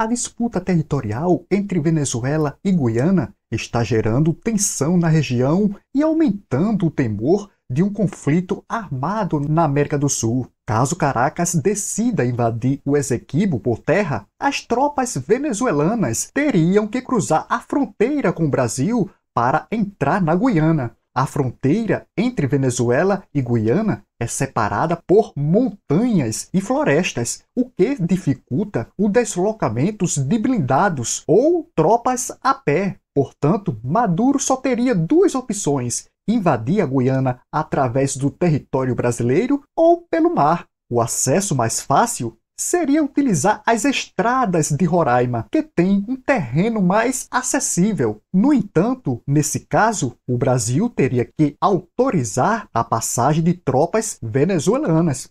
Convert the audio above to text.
A disputa territorial entre Venezuela e Guiana está gerando tensão na região e aumentando o temor de um conflito armado na América do Sul. Caso Caracas decida invadir o Essequibo por terra, as tropas venezuelanas teriam que cruzar a fronteira com o Brasil para entrar na Guiana. A fronteira entre Venezuela e Guiana é separada por montanhas e florestas, o que dificulta o deslocamento de blindados ou tropas a pé. Portanto, Maduro só teria duas opções: invadir a Guiana através do território brasileiro ou pelo mar. O acesso mais fácil seria utilizar as estradas de Roraima, que tem um terreno mais acessível. No entanto, nesse caso, o Brasil teria que autorizar a passagem de tropas venezuelanas.